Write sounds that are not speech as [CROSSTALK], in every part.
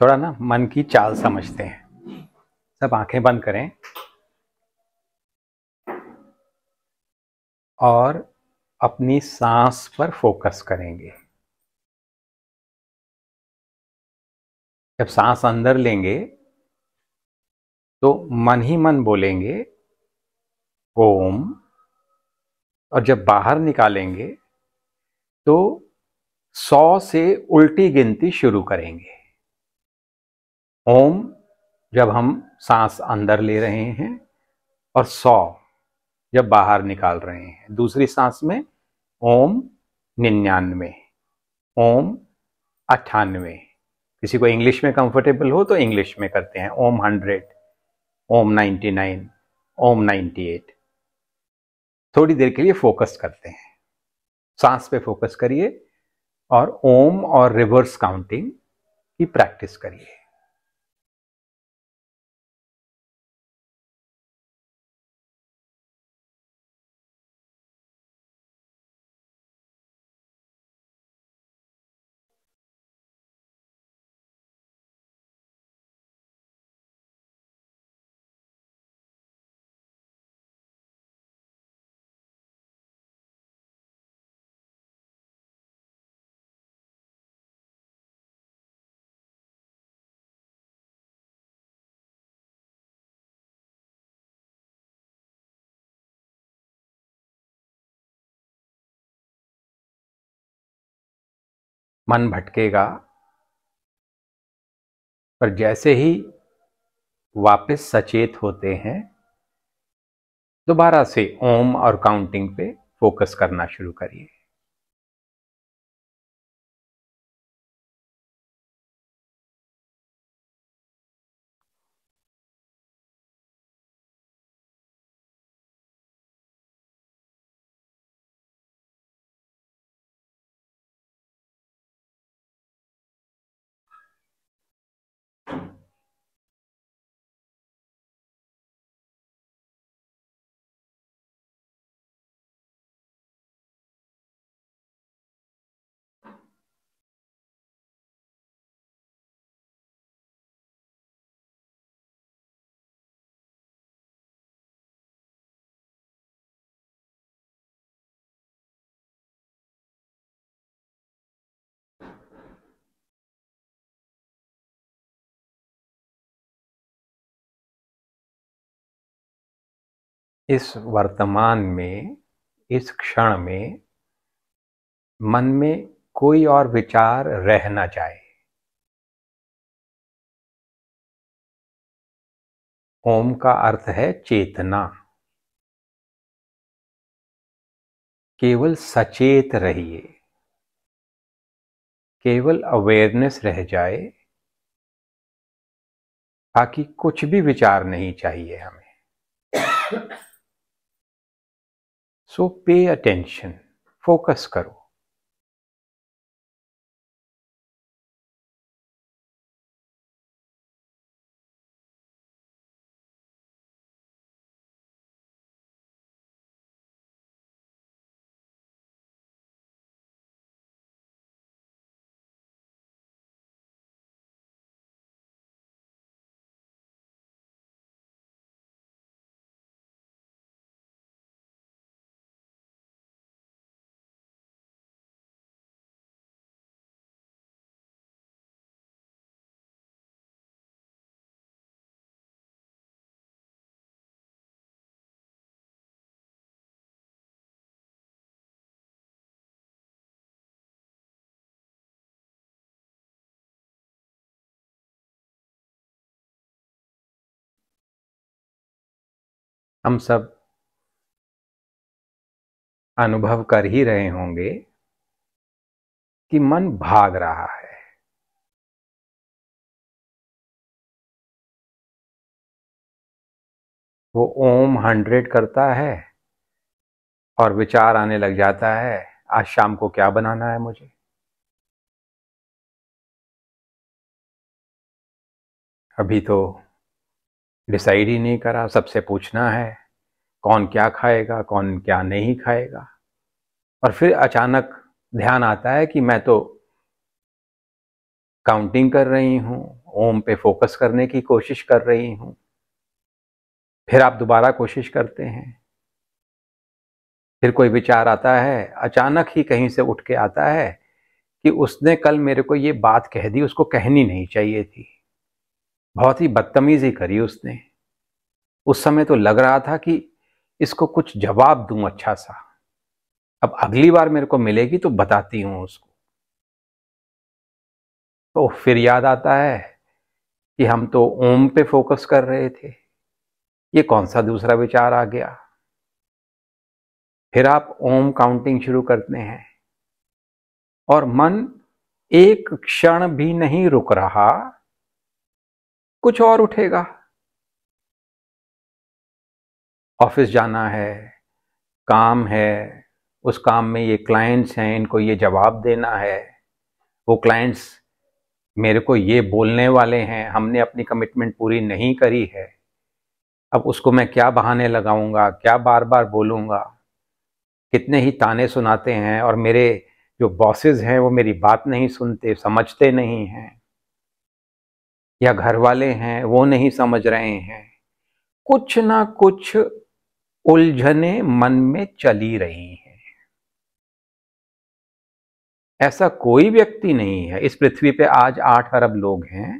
थोड़ा ना मन की चाल समझते हैं सब आंखें बंद करें और अपनी सांस पर फोकस करेंगे जब सांस अंदर लेंगे तो मन ही मन बोलेंगे ओम और जब बाहर निकालेंगे तो सौ से उल्टी गिनती शुरू करेंगे ओम जब हम सांस अंदर ले रहे हैं और सौ जब बाहर निकाल रहे हैं दूसरी सांस में ओम निन्यानवे ओम अट्ठानवे किसी को इंग्लिश में कंफर्टेबल हो तो इंग्लिश में करते हैं Om hundred Om ninety nine Om ninety eight थोड़ी देर के लिए फोकस करते हैं सांस पे फोकस करिए और ओम और रिवर्स काउंटिंग की प्रैक्टिस करिए मन भटकेगा पर जैसे ही वापस सचेत होते हैं दोबारा से ओम और काउंटिंग पे फोकस करना शुरू करिए इस वर्तमान में इस क्षण में मन में कोई और विचार रह ना जाए ओम का अर्थ है चेतना केवल सचेत रहिए केवल अवेयरनेस रह जाए बाकी कुछ भी विचार नहीं चाहिए हमें सो पे अटेंशन फोकस करो हम सब अनुभव कर ही रहे होंगे कि मन भाग रहा है वो ओम हंड्रेड करता है और विचार आने लग जाता है आज शाम को क्या बनाना है मुझे अभी तो डिसाइड ही नहीं करा सबसे पूछना है कौन क्या खाएगा कौन क्या नहीं खाएगा और फिर अचानक ध्यान आता है कि मैं तो काउंटिंग कर रही हूँ ओम पे फोकस करने की कोशिश कर रही हूँ फिर आप दोबारा कोशिश करते हैं फिर कोई विचार आता है अचानक ही कहीं से उठ के आता है कि उसने कल मेरे को ये बात कह दी उसको कहनी नहीं चाहिए थी बहुत ही बदतमीजी करी उसने उस समय तो लग रहा था कि इसको कुछ जवाब दूं अच्छा सा अब अगली बार मेरे को मिलेगी तो बताती हूं उसको तो फिर याद आता है कि हम तो ओम पे फोकस कर रहे थे ये कौन सा दूसरा विचार आ गया फिर आप ओम काउंटिंग शुरू करते हैं और मन एक क्षण भी नहीं रुक रहा कुछ और उठेगा ऑफिस जाना है काम है उस काम में ये क्लाइंट्स हैं इनको ये जवाब देना है वो क्लाइंट्स मेरे को ये बोलने वाले हैं हमने अपनी कमिटमेंट पूरी नहीं करी है अब उसको मैं क्या बहाने लगाऊंगा क्या बार बार बोलूंगा कितने ही ताने सुनाते हैं और मेरे जो बॉसेस हैं वो मेरी बात नहीं सुनते समझते नहीं हैं या घर वाले हैं वो नहीं समझ रहे हैं कुछ ना कुछ उलझने मन में चली रही हैं ऐसा कोई व्यक्ति नहीं है इस पृथ्वी पे आज आठ अरब लोग हैं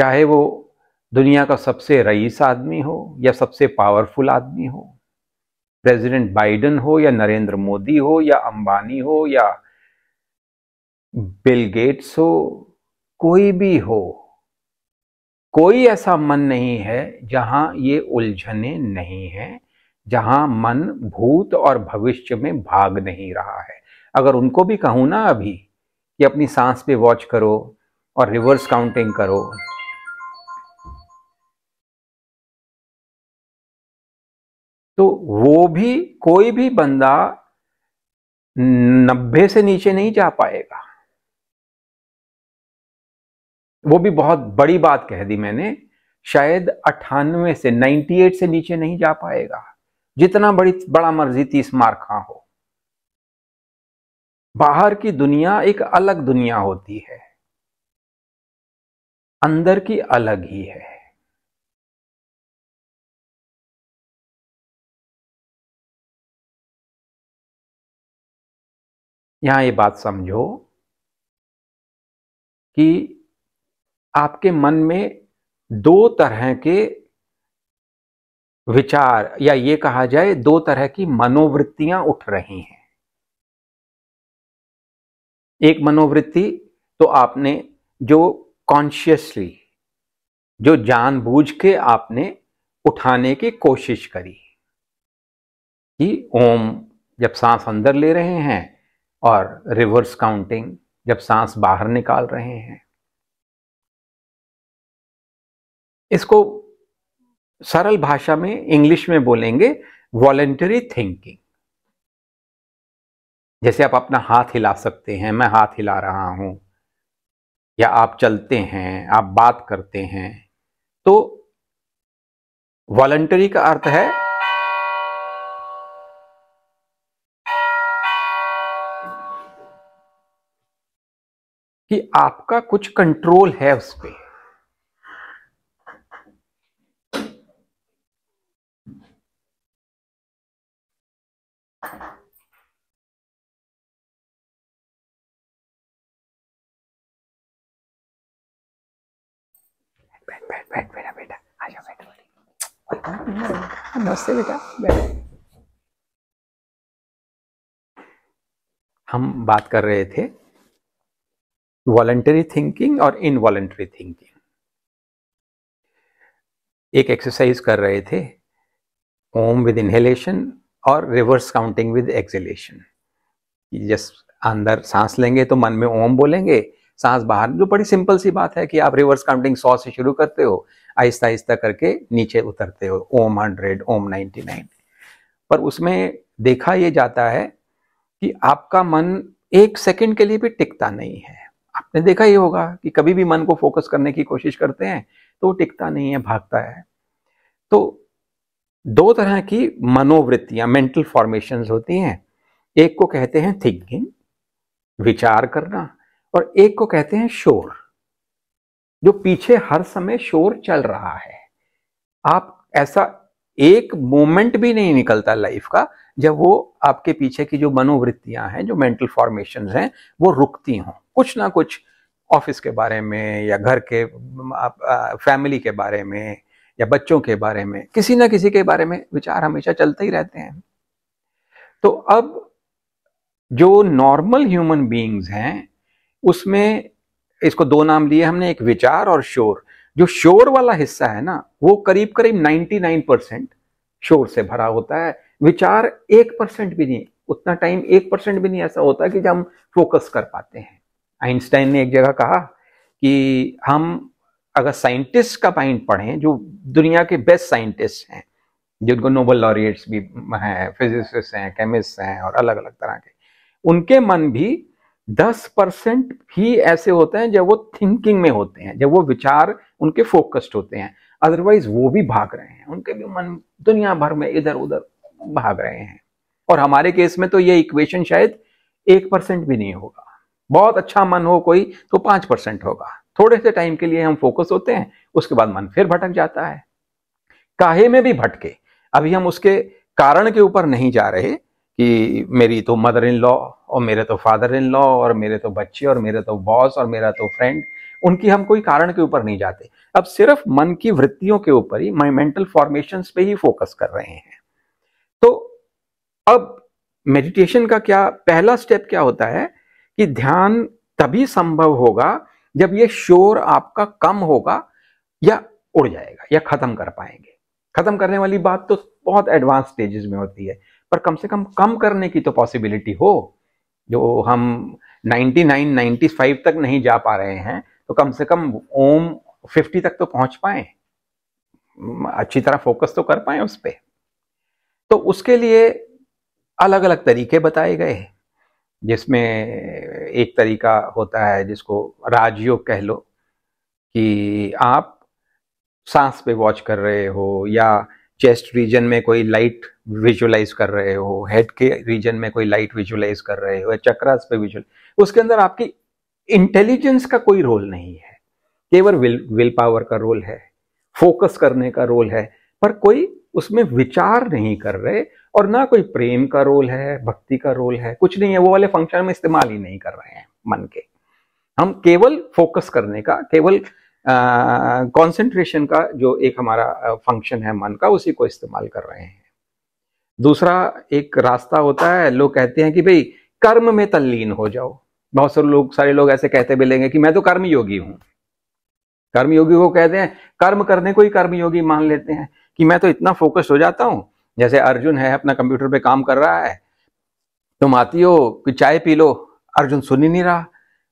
चाहे वो दुनिया का सबसे रईस आदमी हो या सबसे पावरफुल आदमी हो प्रेसिडेंट बाइडेन हो या नरेंद्र मोदी हो या अंबानी हो या बिल गेट्स हो कोई भी हो कोई ऐसा मन नहीं है जहां ये उलझने नहीं है जहां मन भूत और भविष्य में भाग नहीं रहा है अगर उनको भी कहूं ना अभी कि अपनी सांस पे वॉच करो और रिवर्स काउंटिंग करो तो वो भी कोई भी बंदा नब्बे से नीचे नहीं जा पाएगा वो भी बहुत बड़ी बात कह दी मैंने शायद अट्ठानवे से 98 से नीचे नहीं जा पाएगा जितना बड़ी बड़ा मर्जी तीस मार हो बाहर की दुनिया एक अलग दुनिया होती है अंदर की अलग ही है यहां ये बात समझो कि आपके मन में दो तरह के विचार या ये कहा जाए दो तरह की मनोवृत्तियां उठ रही हैं एक मनोवृत्ति तो आपने जो कॉन्शियसली जो जानबूझ के आपने उठाने की कोशिश करी कि ओम जब सांस अंदर ले रहे हैं और रिवर्स काउंटिंग जब सांस बाहर निकाल रहे हैं इसको सरल भाषा में इंग्लिश में बोलेंगे वॉलेंटरी थिंकिंग जैसे आप अपना हाथ हिला सकते हैं मैं हाथ हिला रहा हूं या आप चलते हैं आप बात करते हैं तो वॉलेंटरी का अर्थ है कि आपका कुछ कंट्रोल है उस पर बैठ बैठ बेटा बेटा आ जाओ नमस्ते बेटा हम बात कर रहे थे वॉलेंटरी थिंकिंग और इनवॉलेंटरी थिंकिंग एक एक्सरसाइज कर रहे थे ओम विद इनहेलेशन और reverse counting with exhalation just अंदर सांस लेंगे तो मन में ओम बोलेंगे सांस बाहर जो बड़ी सिंपल सी बात है कि आप रिवर्स काउंटिंग सौ से शुरू करते हो आहिस्ता आहिस्ता करके नीचे उतरते हो Om hundred Om ninety nine पर उसमें देखा यह जाता है कि आपका मन एक सेकंड के लिए भी टिकता नहीं है आपने देखा ही होगा कि कभी भी मन को फोकस करने की कोशिश करते हैं तो वो टिकता नहीं है भागता है तो दो तरह की मनोवृत्तियां मेंटल फॉर्मेशन होती हैं एक को कहते हैं थिंकिंग विचार करना और एक को कहते हैं शोर जो पीछे हर समय शोर चल रहा है आप ऐसा एक मोमेंट भी नहीं निकलता लाइफ का जब वो आपके पीछे की जो मनोवृत्तियां हैं जो मेंटल फॉर्मेशन हैं वो रुकती हों कुछ ना कुछ ऑफिस के बारे में या घर के फैमिली के बारे में या बच्चों के बारे में किसी ना किसी के बारे में विचार हमेशा चलते ही रहते हैं तो अब जो नॉर्मल ह्यूमन बीइंग्स हैं उसमें इसको दो नाम लिए हमने एक विचार और शोर जो शोर वाला हिस्सा है ना वो करीब करीब 99 परसेंट शोर से भरा होता है विचार एक परसेंट भी नहीं उतना टाइम एक परसेंट भी नहीं ऐसा होता कि जब हम फोकस कर पाते हैं आइंस्टाइन ने एक जगह कहा कि हम अगर साइंटिस्ट का माइंड पढ़ें जो दुनिया के बेस्ट साइंटिस्ट हैं जिनको नोबल लॉरिएट्स भी हैं फिजिसिस्ट हैं केमिस्ट हैं और अलग अलग तरह के उनके मन भी दस परसेंट ही ऐसे होते हैं जब वो थिंकिंग में होते हैं जब वो विचार उनके फोकस्ड होते हैं अदरवाइज वो भी भाग रहे हैं उनके भी मन दुनिया भर में इधर उधर भाग रहे हैं और हमारे केस में तो ये इक्वेशन शायद एक परसेंट भी नहीं होगा बहुत अच्छा मन हो कोई तो पांच परसेंट होगा थोड़े से टाइम के लिए हम फोकस होते हैं उसके बाद मन फिर भटक जाता है काहे में भी भटके अभी हम उसके कारण के ऊपर नहीं जा रहे कि मेरी तो मदर इन लॉ और मेरे तो फादर इन लॉ और मेरे तो बच्चे और मेरे तो बॉस और मेरा तो फ्रेंड उनकी हम कोई कारण के ऊपर नहीं जाते अब सिर्फ मन की वृत्तियों के ऊपर ही माई मेंटल फॉर्मेशन पे ही फोकस कर रहे हैं तो अब मेडिटेशन का क्या पहला स्टेप क्या होता है कि ध्यान तभी संभव होगा जब ये शोर आपका कम होगा या उड़ जाएगा या खत्म कर पाएंगे खत्म करने वाली बात तो बहुत एडवांस स्टेजेस में होती है पर कम से कम कम करने की तो पॉसिबिलिटी हो जो हम 99 95 तक नहीं जा पा रहे हैं तो कम से कम ओम 50 तक तो पहुंच पाए अच्छी तरह फोकस तो कर पाए उस पर तो उसके लिए अलग अलग तरीके बताए गए हैं जिसमें एक तरीका होता है जिसको राजयोग कह लो कि आप सांस पे वॉच कर रहे हो या चेस्ट रीजन में कोई लाइट विजुलाइज कर रहे हो हेड के रीजन में कोई लाइट विजुलाइज कर रहे हो चक्रास पे विजुअल उसके अंदर आपकी इंटेलिजेंस का कोई रोल नहीं है केवल विल विल पावर का रोल है फोकस करने का रोल है पर कोई उसमें विचार नहीं कर रहे और ना कोई प्रेम का रोल है भक्ति का रोल है कुछ नहीं है वो वाले फंक्शन में इस्तेमाल ही नहीं कर रहे हैं मन के हम केवल फोकस करने का केवल कंसंट्रेशन का जो एक हमारा फंक्शन है मन का उसी को इस्तेमाल कर रहे हैं दूसरा एक रास्ता होता है लोग कहते हैं कि भाई कर्म में तल्लीन हो जाओ बहुत सारे लोग सारे लोग ऐसे कहते मिलेंगे कि मैं तो कर्मयोगी हूं कर्मयोगी को कहते हैं कर्म करने को ही कर्मयोगी मान लेते हैं कि मैं तो इतना फोकस्ड हो जाता हूं जैसे अर्जुन है अपना कंप्यूटर पे काम कर रहा है तुम आती हो कि चाय पी लो अर्जुन सुन ही नहीं रहा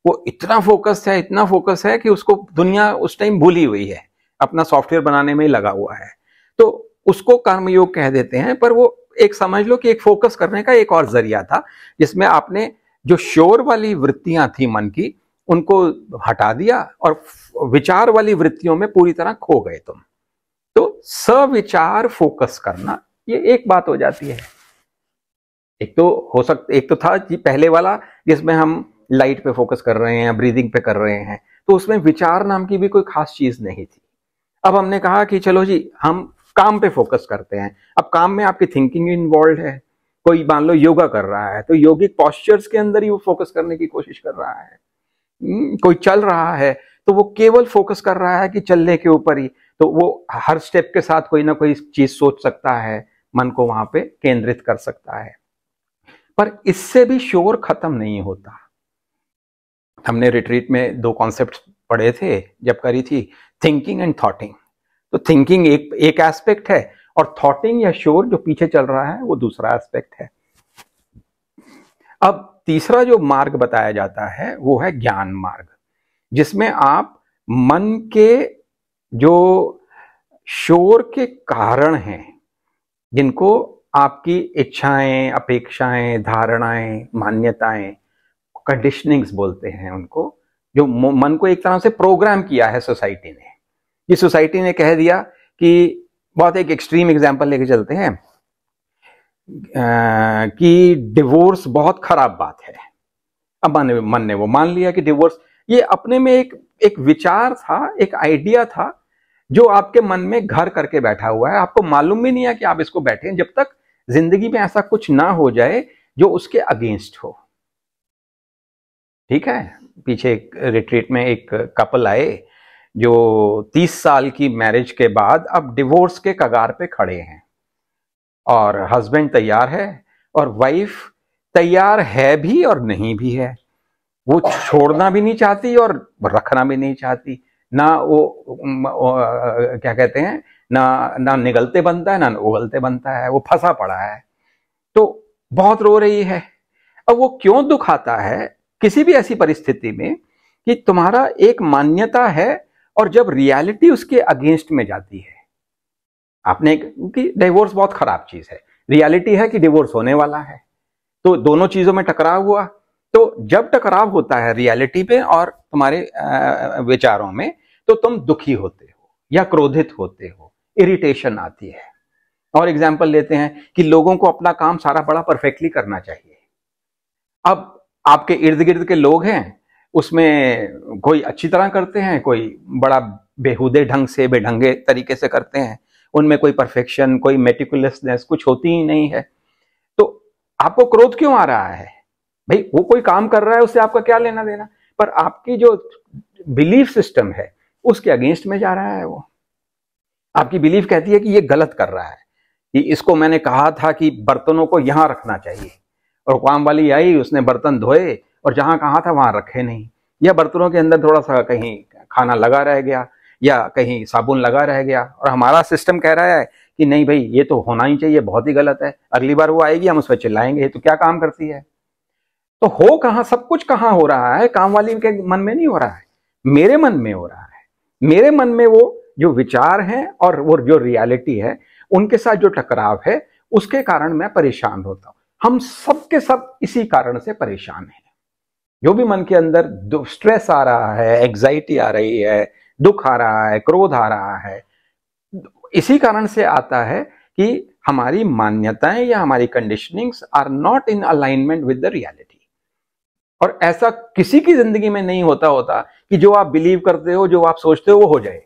वो इतना फोकस है इतना फोकस है कि उसको दुनिया उस टाइम भूली हुई है अपना सॉफ्टवेयर बनाने में ही लगा हुआ है तो उसको कर्मयोग कह देते हैं पर वो एक समझ लो कि एक फोकस करने का एक और जरिया था जिसमें आपने जो शोर वाली वृत्तियां थी मन की उनको हटा दिया और विचार वाली वृत्तियों में पूरी तरह खो गए तुम तो सविचार फोकस करना ये एक बात हो जाती है एक तो हो सकता एक तो था कि पहले वाला जिसमें हम लाइट पे फोकस कर रहे हैं ब्रीदिंग पे कर रहे हैं तो उसमें विचार नाम की भी कोई खास चीज नहीं थी अब हमने कहा कि चलो जी हम काम पे फोकस करते हैं अब काम में आपकी थिंकिंग इन्वॉल्व है कोई मान लो योगा कर रहा है तो योगिक पॉस्चर्स के अंदर ही वो फोकस करने की कोशिश कर रहा है हम्म, कोई चल रहा है तो वो केवल फोकस कर रहा है कि चलने के ऊपर ही तो वो हर स्टेप के साथ कोई ना कोई चीज सोच सकता है मन को वहां पे केंद्रित कर सकता है पर इससे भी शोर खत्म नहीं होता हमने रिट्रीट में दो कॉन्सेप्ट पढ़े थे जब करी थी थिंकिंग एंड थॉटिंग तो थिंकिंग एक एक एस्पेक्ट है और थॉटिंग या शोर जो पीछे चल रहा है वो दूसरा एस्पेक्ट है अब तीसरा जो मार्ग बताया जाता है वो है ज्ञान मार्ग जिसमें आप मन के जो शोर के कारण हैं जिनको आपकी इच्छाएं अपेक्षाएं धारणाएं मान्यताएं कंडीशनिंग्स बोलते हैं उनको जो मन को एक तरह से प्रोग्राम किया है सोसाइटी ने कि सोसाइटी ने कह दिया कि बहुत एक एक्सट्रीम एग्जाम्पल लेके चलते हैं आ, कि डिवोर्स बहुत खराब बात है अब मन मन ने वो मान लिया कि डिवोर्स ये अपने में एक एक विचार था एक आइडिया था जो आपके मन में घर करके बैठा हुआ है आपको मालूम भी नहीं है कि आप इसको बैठे हैं जब तक जिंदगी में ऐसा कुछ ना हो जाए जो उसके अगेंस्ट हो ठीक है पीछे एक रिट्रीट में एक कपल आए जो 30 साल की मैरिज के बाद अब डिवोर्स के कगार पे खड़े हैं और हस्बैंड तैयार है और वाइफ तैयार है भी और नहीं भी है वो छोड़ना भी नहीं चाहती और रखना भी नहीं चाहती ना वो क्या कहते हैं ना ना निगलते बनता है ना उगलते बनता है वो फंसा पड़ा है तो बहुत रो रही है अब वो क्यों दुखाता है किसी भी ऐसी परिस्थिति में कि तुम्हारा एक मान्यता है और जब रियलिटी उसके अगेंस्ट में जाती है आपने कि डिवोर्स बहुत खराब चीज है रियलिटी है कि डिवोर्स होने वाला है तो दोनों चीजों में टकराव हुआ तो जब टकराव होता है रियलिटी पे और तुम्हारे विचारों में तो तुम दुखी होते हो या क्रोधित होते हो इरिटेशन आती है और एग्जाम्पल लेते हैं कि लोगों को अपना काम सारा बड़ा परफेक्टली करना चाहिए अब आपके इर्द गिर्द के लोग हैं उसमें कोई अच्छी तरह करते हैं कोई बड़ा बेहुदे ढंग से बेढंगे तरीके से करते हैं उनमें कोई परफेक्शन कोई मेटिकुलसनेस कुछ होती ही नहीं है तो आपको क्रोध क्यों आ रहा है भाई वो कोई काम कर रहा है उससे आपका क्या लेना देना पर आपकी जो बिलीफ सिस्टम है उसके अगेंस्ट में जा रहा है वो आपकी बिलीफ कहती है कि ये गलत कर रहा है कि इसको मैंने कहा था कि बर्तनों को यहाँ रखना चाहिए और काम वाली आई उसने बर्तन धोए और जहाँ कहाँ था वहाँ रखे नहीं या बर्तनों के अंदर थोड़ा सा कहीं खाना लगा रह गया या कहीं साबुन लगा रह गया और हमारा सिस्टम कह रहा है कि नहीं भाई ये तो होना ही चाहिए बहुत ही गलत है अगली बार वो आएगी हम उस पर चिल्लाएंगे ये तो क्या काम करती है तो हो कहाँ सब कुछ कहाँ हो रहा है काम वाली के मन में नहीं हो रहा है मेरे मन में हो रहा है मेरे मन में वो जो विचार हैं और वो जो रियालिटी है उनके साथ जो टकराव है उसके कारण मैं परेशान होता हूँ हम सबके सब इसी कारण से परेशान हैं जो भी मन के अंदर स्ट्रेस आ रहा है एग्जाइटी आ रही है दुख आ रहा है क्रोध आ रहा है इसी कारण से आता है कि हमारी मान्यताएं या हमारी conditionings are not in alignment with the reality और ऐसा किसी की जिंदगी में नहीं होता होता कि जो आप बिलीव करते हो जो आप सोचते हो वो हो जाए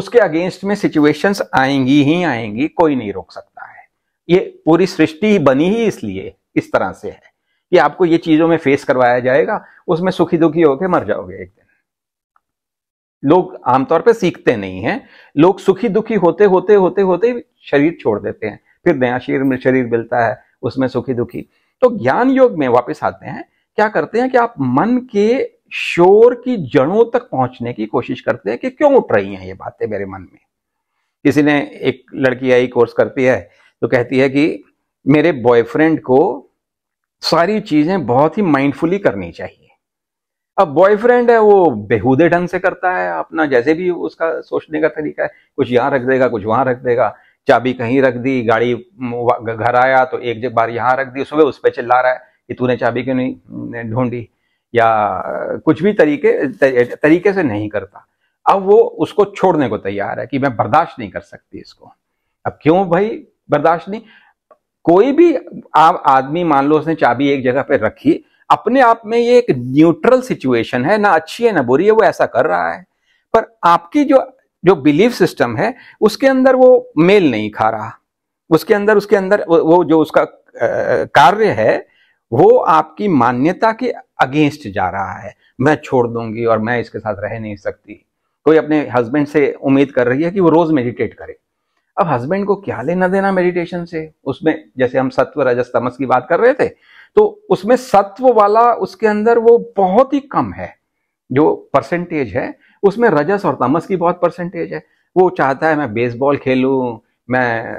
उसके अगेंस्ट में सिचुएशंस आएंगी ही आएंगी कोई नहीं रोक सकता है ये पूरी सृष्टि बनी ही इसलिए इस तरह से है कि आपको ये चीजों में फेस करवाया जाएगा उसमें सुखी दुखी होकर मर जाओगे एक दिन लोग आमतौर पर सीखते नहीं हैं लोग सुखी दुखी होते होते होते होते शरीर छोड़ देते हैं फिर नया शरीर में शरीर मिलता है उसमें सुखी दुखी तो ज्ञान योग में वापस आते हैं क्या करते हैं कि आप मन के शोर की जड़ों तक पहुंचने की कोशिश करते हैं कि क्यों उठ रही हैं ये बातें मेरे मन में किसी ने एक लड़की आई कोर्स करती है तो कहती है कि मेरे बॉयफ्रेंड को सारी चीजें बहुत ही माइंडफुली करनी चाहिए अब बॉयफ्रेंड है वो बेहूदे ढंग से करता है अपना जैसे भी उसका सोचने का तरीका है कुछ यहाँ रख देगा कुछ वहां रख देगा चाबी कहीं रख दी गाड़ी घर आया तो एक बार यहाँ रख दी सुबह उस पर चिल्ला रहा है कि तूने चाबी क्यों नहीं ढूंढी या कुछ भी तरीके तरीके से नहीं करता अब वो उसको छोड़ने को तैयार है कि मैं बर्दाश्त नहीं कर सकती इसको अब क्यों भाई बर्दाश्त नहीं कोई भी आम आदमी मान लो उसने चाबी एक जगह पे रखी अपने आप में ये एक न्यूट्रल सिचुएशन है ना अच्छी है ना बुरी है वो ऐसा कर रहा है पर आपकी जो जो बिलीफ सिस्टम है उसके अंदर वो मेल नहीं खा रहा उसके अंदर उसके अंदर वो जो उसका कार्य है वो आपकी मान्यता के अगेंस्ट जा रहा है मैं छोड़ दूंगी और मैं इसके साथ रह नहीं सकती कोई अपने हस्बैंड से उम्मीद कर रही है कि वो रोज मेडिटेट करे अब हस्बैंड को क्या लेना देना मेडिटेशन से उसमें जैसे हम सत्व रजस तमस की बात कर रहे थे तो उसमें सत्व वाला उसके अंदर वो बहुत ही कम है जो परसेंटेज है उसमें रजस और तमस की बहुत परसेंटेज है वो चाहता है मैं बेसबॉल खेलूं मैं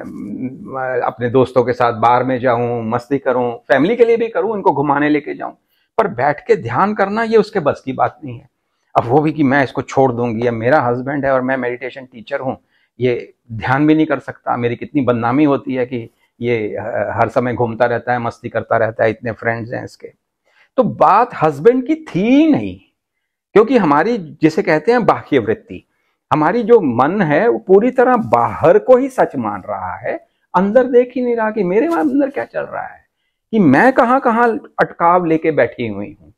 अपने दोस्तों के साथ बार में जाऊं मस्ती करूं फैमिली के लिए भी करूं उनको घुमाने लेके जाऊं पर बैठ के ध्यान करना ये उसके बस की बात नहीं है अब वो भी कि मैं इसको छोड़ दूंगी या मेरा हस्बैंड है और मैं मेडिटेशन टीचर हूँ ये ध्यान भी नहीं कर सकता मेरी कितनी बदनामी होती है कि ये हर समय घूमता रहता है मस्ती करता रहता है इतने फ्रेंड्स हैं इसके तो बात हस्बैंड की थी नहीं क्योंकि हमारी जिसे कहते हैं बाह्य वृत्ति हमारी जो मन है वो पूरी तरह बाहर को ही सच मान रहा है अंदर देख ही नहीं रहा कि मेरे अंदर क्या चल रहा है कि मैं कहाँ कहाँ अटकाव लेके बैठी हुई हूं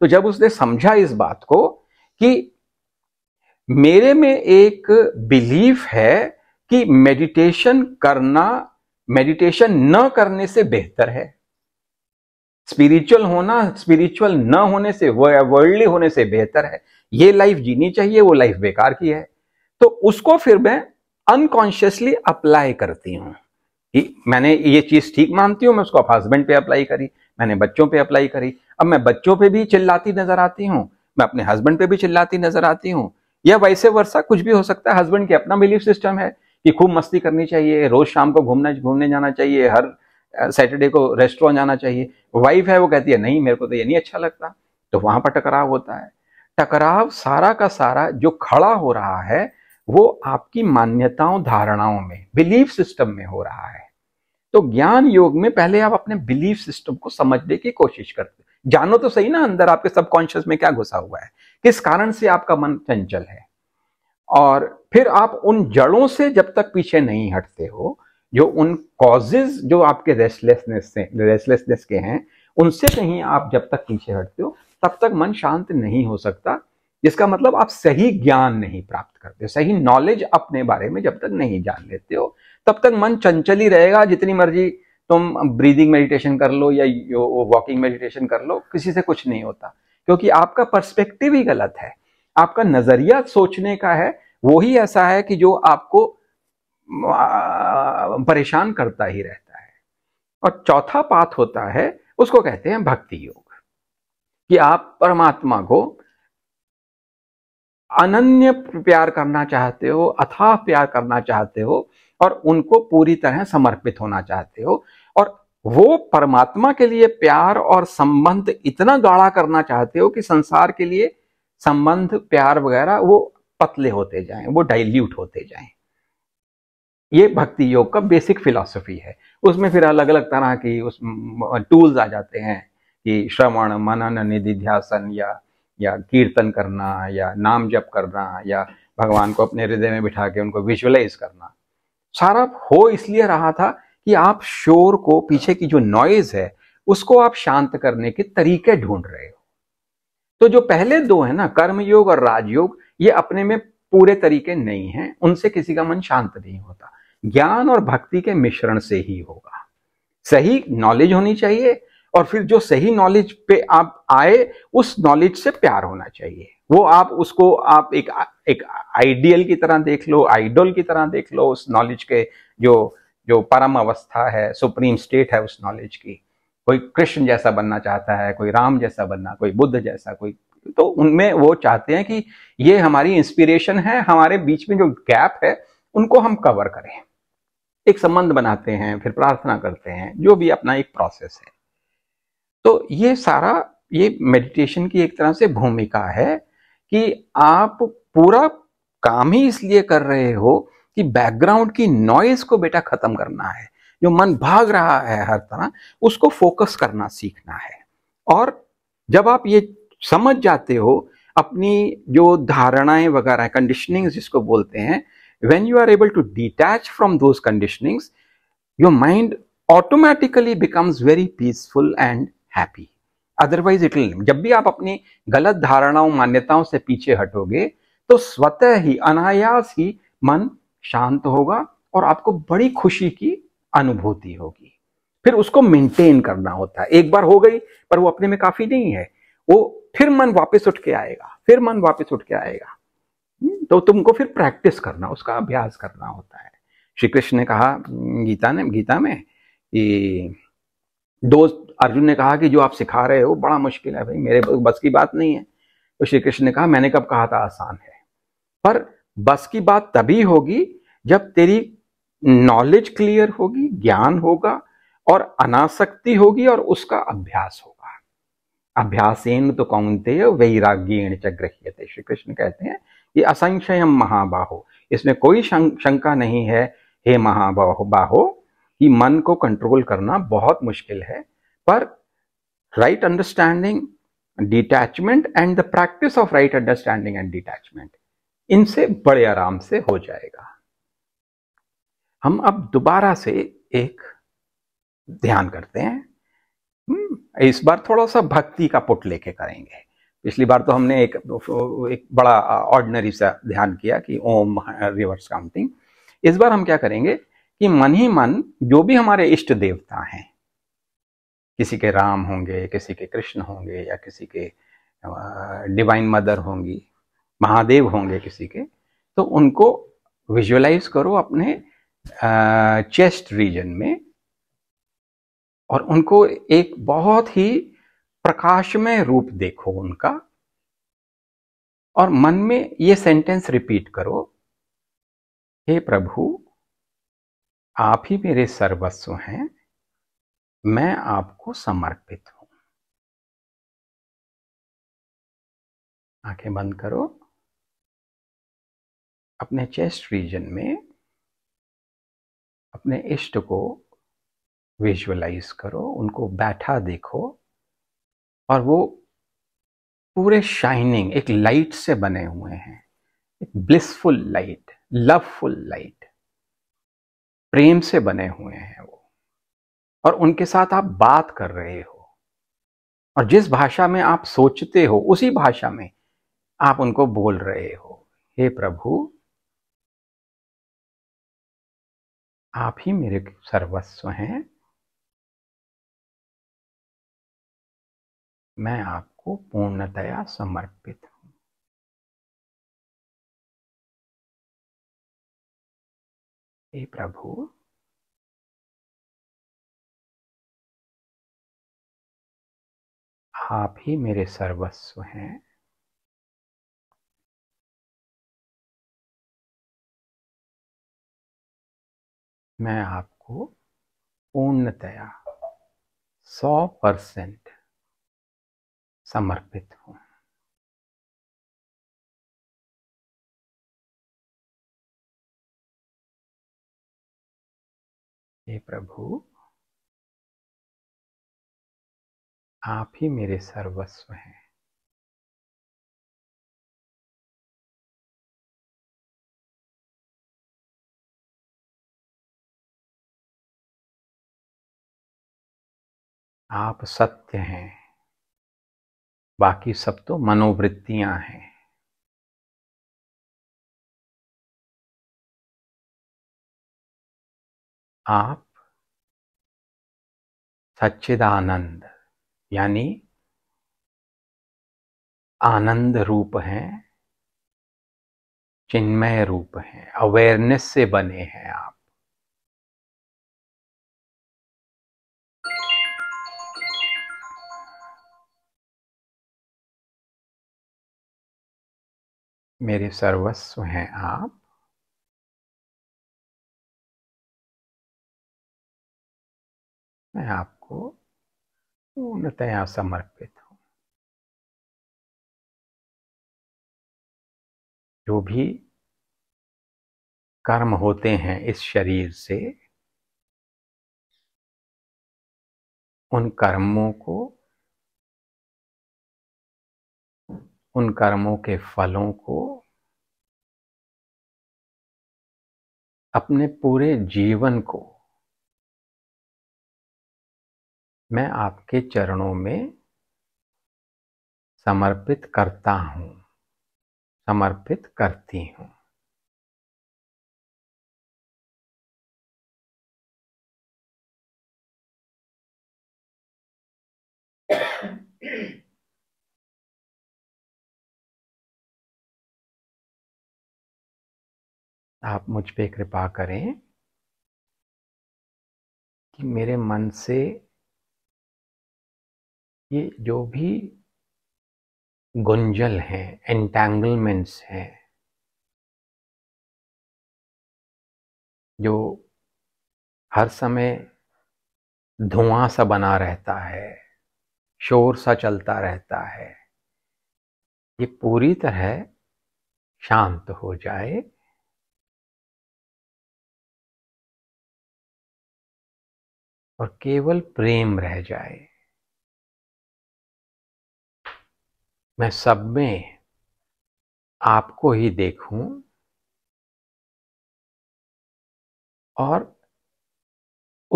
तो जब उसने समझा इस बात को कि मेरे में एक बिलीफ है कि मेडिटेशन करना मेडिटेशन न करने से बेहतर है स्पिरिचुअल होना स्पिरिचुअल न होने से वर्ल्डली होने से बेहतर है ये लाइफ जीनी चाहिए वो लाइफ बेकार की है तो उसको फिर मैं अनकॉन्शियसली अप्लाई करती हूँ कि मैंने ये चीज़ ठीक मानती हूँ मैं उसको हस्बैंड पे अप्लाई करी मैंने बच्चों पे अप्लाई करी अब मैं बच्चों पे भी चिल्लाती नजर आती हूँ मैं अपने हस्बैंड पे भी चिल्लाती नजर आती हूँ या वैसे वर्षा कुछ भी हो सकता है हस्बैंड की अपना बिलीफ सिस्टम है कि खूब मस्ती करनी चाहिए रोज शाम को घूमने घूमने जाना चाहिए हर सैटरडे को रेस्टोरेंट जाना चाहिए वाइफ है वो कहती है नहीं मेरे को तो ये नहीं अच्छा लगता तो वहां पर टकराव होता है टकराव सारा का सारा जो खड़ा हो रहा है वो आपकी मान्यताओं धारणाओं में बिलीफ सिस्टम में हो रहा है तो ज्ञान योग में पहले आप अपने बिलीफ सिस्टम को समझने की कोशिश करते जानो तो सही ना अंदर आपके सबकॉन्शियस में क्या घुसा हुआ है किस कारण से आपका मन चंचल है और फिर आप उन जड़ों से जब तक पीछे नहीं हटते हो जो उन कॉजेज जो आपके रेस्टलेसनेस से रेस्टलेसनेस के हैं उनसे नहीं आप जब तक पीछे हटते हो तब तक मन शांत नहीं हो सकता जिसका मतलब आप सही ज्ञान नहीं प्राप्त करते हो सही नॉलेज अपने बारे में जब तक नहीं जान लेते हो तब तक मन चंचल ही रहेगा जितनी मर्जी तुम ब्रीदिंग मेडिटेशन कर लो या वॉकिंग मेडिटेशन कर लो किसी से कुछ नहीं होता क्योंकि आपका पर्सपेक्टिव ही गलत है आपका नजरिया सोचने का है वो ही ऐसा है कि जो आपको परेशान करता ही रहता है और चौथा पात होता है उसको कहते हैं भक्ति योग कि आप परमात्मा को अनन्य प्यार करना चाहते हो अथाह प्यार करना चाहते हो और उनको पूरी तरह समर्पित होना चाहते हो वो परमात्मा के लिए प्यार और संबंध इतना गाढ़ा करना चाहते हो कि संसार के लिए संबंध प्यार वगैरह वो पतले होते जाएं वो डाइल्यूट होते जाएं ये भक्ति योग का बेसिक फिलॉसफी है उसमें फिर अलग अलग तरह की उस टूल्स आ जाते हैं कि श्रवण मनन निधिध्यासन या या कीर्तन करना या नाम जप करना या भगवान को अपने हृदय में बिठा के उनको विजुअलाइज करना सारा हो इसलिए रहा था कि आप शोर को पीछे की जो नॉइज है उसको आप शांत करने के तरीके ढूंढ रहे हो तो जो पहले दो है ना कर्मयोग और राजयोग ये अपने में पूरे तरीके नहीं है उनसे किसी का मन शांत नहीं होता ज्ञान और भक्ति के मिश्रण से ही होगा सही नॉलेज होनी चाहिए और फिर जो सही नॉलेज पे आप आए उस नॉलेज से प्यार होना चाहिए वो आप उसको आप एक एक आइडियल की तरह देख लो आइडोल की तरह देख लो उस नॉलेज के जो जो परम अवस्था है सुप्रीम स्टेट है उस नॉलेज की कोई कृष्ण जैसा बनना चाहता है कोई राम जैसा बनना कोई बुद्ध जैसा कोई तो उनमें वो चाहते हैं कि ये हमारी इंस्पिरेशन है हमारे बीच में जो गैप है उनको हम कवर करें एक संबंध बनाते हैं फिर प्रार्थना करते हैं जो भी अपना एक प्रोसेस है तो ये सारा ये मेडिटेशन की एक तरह से भूमिका है कि आप पूरा काम ही इसलिए कर रहे हो कि बैकग्राउंड की नॉइज को बेटा खत्म करना है जो मन भाग रहा है हर तरह उसको फोकस करना सीखना है और जब आप ये समझ जाते हो अपनी जो धारणाएं वगैरह कंडीशनिंग जिसको बोलते हैं when you are able to detach from those conditionings your mind automatically becomes very peaceful and happy otherwise it will जब भी आप अपनी गलत धारणाओं मान्यताओं से पीछे हटोगे तो स्वतः ही अनायास ही मन शांत होगा और आपको बड़ी खुशी की अनुभूति होगी फिर उसको मेंटेन करना होता है एक बार हो गई पर वो अपने में काफी नहीं है वो फिर मन वापस उठ के आएगा फिर मन वापस उठ के आएगा हम्म, तो तुमको फिर प्रैक्टिस करना उसका अभ्यास करना होता है श्री कृष्ण ने कहा गीता ने गीता में कि दोस्त अर्जुन ने कहा कि जो आप सिखा रहे हो बड़ा मुश्किल है भाई मेरे बस की बात नहीं है तो श्री कृष्ण ने कहा मैंने कब कहा था आसान है पर बस की बात तभी होगी जब तेरी नॉलेज क्लियर होगी ज्ञान होगा और अनासक्ति होगी और उसका अभ्यास होगा एन तो कौनते वैराग्यण च थे श्री कृष्ण कहते हैं ये असंशय महाबाहो इसमें कोई शंका नहीं है हे महाबाहो बाहो कि मन को कंट्रोल करना बहुत मुश्किल है पर right understanding detachment and the practice of right understanding and detachment इनसे बड़े आराम से हो जाएगा हम अब दोबारा से एक ध्यान करते हैं हम्म, इस बार थोड़ा सा भक्ति का पुट लेके करेंगे पिछली बार तो हमने एक एक बड़ा ऑर्डनरी सा ध्यान किया कि ओम रिवर्स काउंटिंग इस बार हम क्या करेंगे कि मन ही मन जो भी हमारे इष्ट देवता हैं किसी के राम होंगे किसी के कृष्ण होंगे या किसी के डिवाइन मदर होंगी महादेव होंगे किसी के तो उनको विजुअलाइज करो अपने चेस्ट रीजन में और उनको एक बहुत ही प्रकाशमय रूप देखो उनका और मन में ये सेंटेंस रिपीट करो हे प्रभु आप ही मेरे सर्वस्व हैं मैं आपको समर्पित हूं आंखें बंद करो अपने चेस्ट रीजन में अपने इष्ट को विजुअलाइज करो उनको बैठा देखो और वो पूरे शाइनिंग एक लाइट से बने हुए हैं एक ब्लिसफुल लाइट लवफुल लाइट प्रेम से बने हुए हैं वो और उनके साथ आप बात कर रहे हो और जिस भाषा में आप सोचते हो उसी भाषा में आप उनको बोल रहे हो हे प्रभु आप ही मेरे सर्वस्व हैं मैं आपको पूर्णतया समर्पित हूं हे प्रभु आप ही मेरे सर्वस्व हैं मैं आपको पूर्णतया सौ परसेंट समर्पित हूं हे प्रभु आप ही मेरे सर्वस्व हैं आप सत्य हैं बाकी सब तो मनोवृत्तियां हैं आप सच्चिदानंद यानी आनंद रूप हैं चिन्मय रूप हैं अवेयरनेस से बने हैं आप मेरे सर्वस्व हैं आप मैं आपको पूर्णतया समर्पित हूं जो भी कर्म होते हैं इस शरीर से उन कर्मों को उन कर्मों के फलों को अपने पूरे जीवन को मैं आपके चरणों में समर्पित करता हूं समर्पित करती हूं आप मुझ पर कृपा करें कि मेरे मन से ये जो भी गुंजल हैं एंटैंगलमेंट्स हैं जो हर समय धुआं सा बना रहता है शोर सा चलता रहता है ये पूरी तरह शांत हो जाए और केवल प्रेम रह जाए मैं सब में आपको ही देखूं और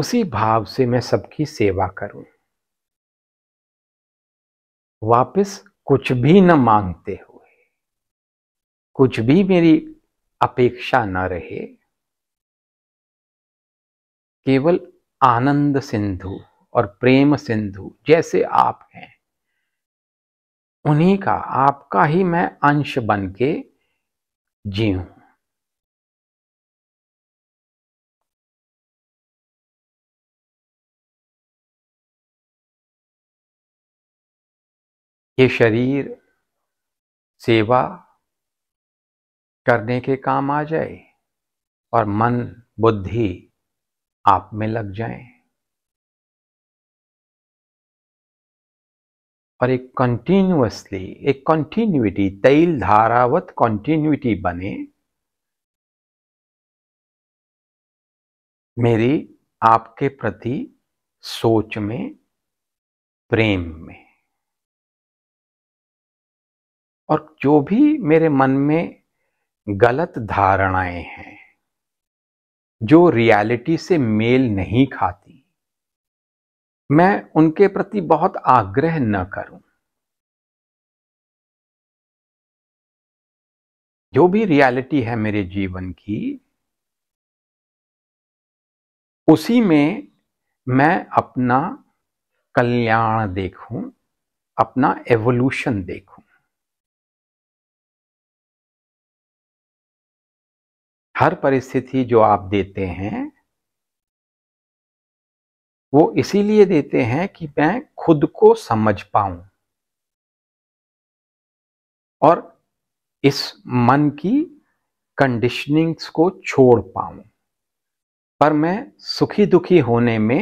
उसी भाव से मैं सबकी सेवा करूं वापस कुछ भी न मांगते हुए कुछ भी मेरी अपेक्षा न रहे केवल आनंद सिंधु और प्रेम सिंधु जैसे आप हैं उन्हीं का आपका ही मैं अंश बन के जी हूं ये शरीर सेवा करने के काम आ जाए और मन बुद्धि आप में लग जाएं और एक कंटिन्यूअसली एक कंटिन्यूटी तेल धारावत कंटिन्यूटी बने मेरी आपके प्रति सोच में प्रेम में और जो भी मेरे मन में गलत धारणाएं हैं जो रियलिटी से मेल नहीं खाती मैं उनके प्रति बहुत आग्रह न करूं जो भी रियलिटी है मेरे जीवन की उसी में मैं अपना कल्याण देखूं अपना एवोल्यूशन देखूं हर परिस्थिति जो आप देते हैं वो इसीलिए देते हैं कि मैं खुद को समझ पाऊं और इस मन की कंडीशनिंग्स को छोड़ पाऊं पर मैं सुखी दुखी होने में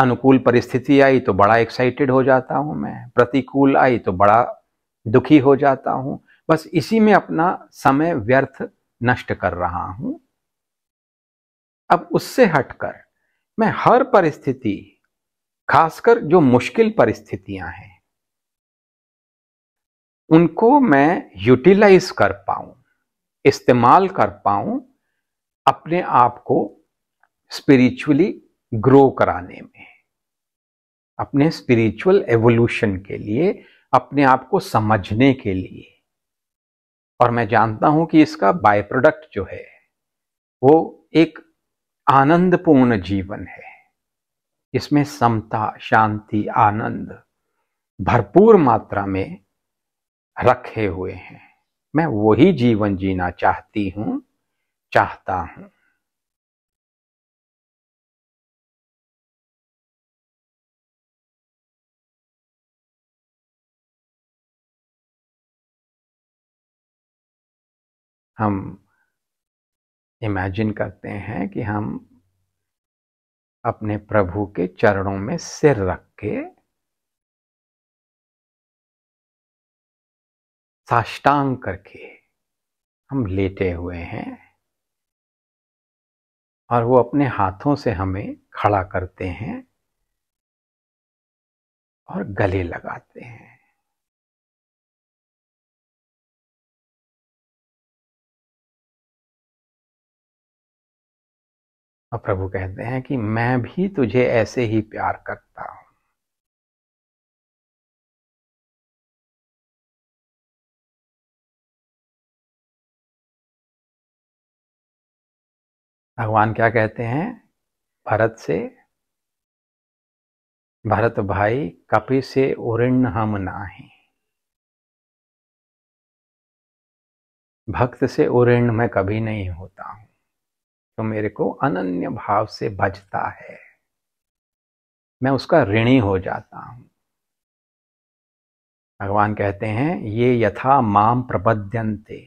अनुकूल परिस्थिति आई तो बड़ा एक्साइटेड हो जाता हूं मैं प्रतिकूल आई तो बड़ा दुखी हो जाता हूं बस इसी में अपना समय व्यर्थ नष्ट कर रहा हूं अब उससे हटकर मैं हर परिस्थिति खासकर जो मुश्किल परिस्थितियां हैं उनको मैं यूटिलाइज कर पाऊं इस्तेमाल कर पाऊं अपने आप को स्पिरिचुअली ग्रो कराने में अपने स्पिरिचुअल एवोल्यूशन के लिए अपने आप को समझने के लिए और मैं जानता हूं कि इसका बाय प्रोडक्ट जो है वो एक आनंदपूर्ण जीवन है इसमें समता शांति आनंद भरपूर मात्रा में रखे हुए हैं मैं वही जीवन जीना चाहती हूं चाहता हूं हम इमेजिन करते हैं कि हम अपने प्रभु के चरणों में सिर रख के साष्टांग करके हम लेटे हुए हैं और वो अपने हाथों से हमें खड़ा करते हैं और गले लगाते हैं और प्रभु कहते हैं कि मैं भी तुझे ऐसे ही प्यार करता हूं भगवान क्या कहते हैं भरत से भरत भाई कपि से उण हम नाही भक्त से उण मैं कभी नहीं होता हूं तो मेरे को अनन्य भाव से भजता है मैं उसका ऋणी हो जाता हूं भगवान कहते हैं ये यथा माम प्रबद्यंते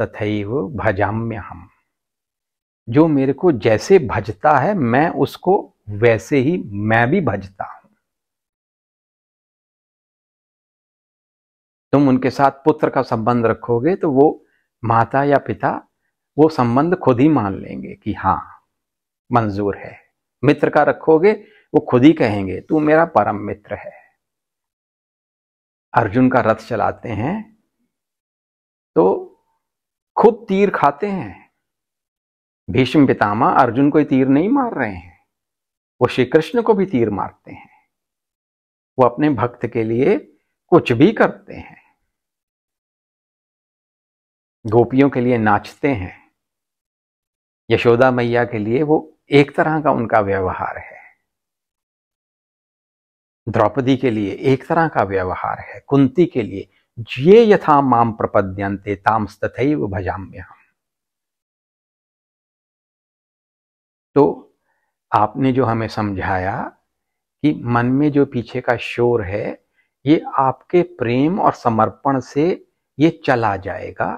तथैव भजाम्य हम जो मेरे को जैसे भजता है मैं उसको वैसे ही मैं भी भजता हूं तुम उनके साथ पुत्र का संबंध रखोगे तो वो माता या पिता वो संबंध खुद ही मान लेंगे कि हाँ मंजूर है मित्र का रखोगे वो खुद ही कहेंगे तू मेरा परम मित्र है अर्जुन का रथ चलाते हैं तो खुद तीर खाते हैं भीष्म पितामह अर्जुन को ही तीर नहीं मार रहे हैं वो श्री कृष्ण को भी तीर मारते हैं वो अपने भक्त के लिए कुछ भी करते हैं गोपियों के लिए नाचते हैं यशोदा मैया के लिए वो एक तरह का उनका व्यवहार है द्रौपदी के लिए एक तरह का व्यवहार है कुंती के लिए ये यथा माम प्रपद्यंते ताम्स तथैव हम तो आपने जो हमें समझाया कि मन में जो पीछे का शोर है ये आपके प्रेम और समर्पण से ये चला जाएगा